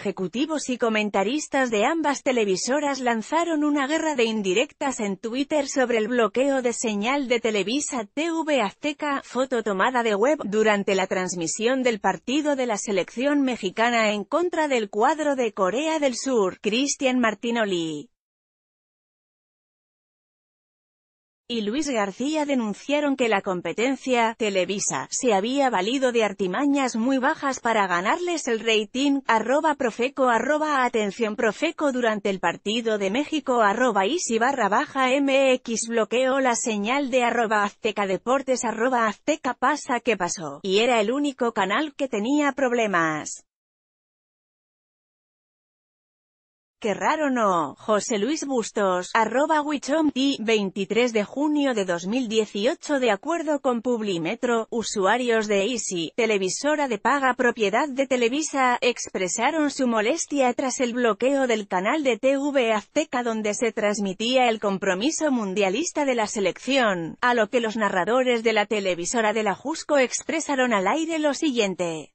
ejecutivos y comentaristas de ambas televisoras lanzaron una guerra de indirectas en Twitter sobre el bloqueo de señal de Televisa TV Azteca, foto tomada de web, durante la transmisión del partido de la selección mexicana en contra del cuadro de Corea del Sur, Cristian Martinoli. y Luis García denunciaron que la competencia, Televisa, se había valido de artimañas muy bajas para ganarles el rating, arroba profeco arroba atención profeco durante el partido de México arroba si barra baja mx bloqueó la señal de arroba azteca deportes arroba azteca pasa que pasó, y era el único canal que tenía problemas. Qué raro no, José Luis Bustos, arroba Wichom, y 23 de junio de 2018 de acuerdo con Publimetro, usuarios de Easy, televisora de paga propiedad de Televisa, expresaron su molestia tras el bloqueo del canal de TV Azteca donde se transmitía el compromiso mundialista de la selección, a lo que los narradores de la televisora de la Jusco expresaron al aire lo siguiente.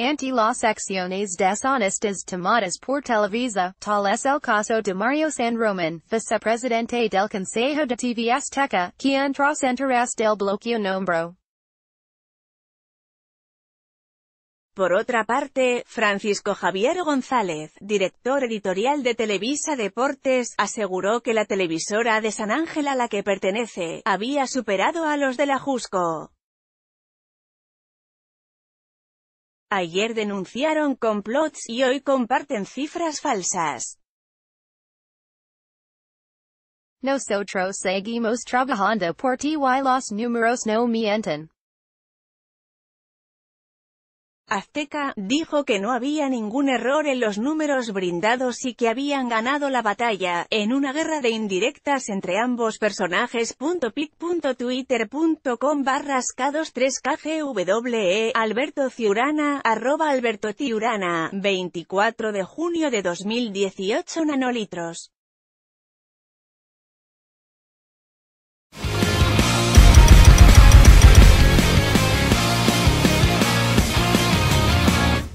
Anti las acciones deshonestas tomadas por Televisa, tal es el caso de Mario San Roman, vicepresidente del Consejo de TV Azteca, quien tras enteras del bloqueo nombró. Por otra parte, Francisco Javier González, director editorial de Televisa Deportes, aseguró que la televisora de San Ángel a la que pertenece, había superado a los de la Jusco. Ayer denunciaron complots y hoy comparten cifras falsas. Nosotros seguimos trabajando por ti y los números no mienten. Azteca, dijo que no había ningún error en los números brindados y que habían ganado la batalla, en una guerra de indirectas entre ambos personajes. pic.twitter.com k 23 kgwe Alberto Ciurana, arroba Alberto 24 de junio de 2018 nanolitros.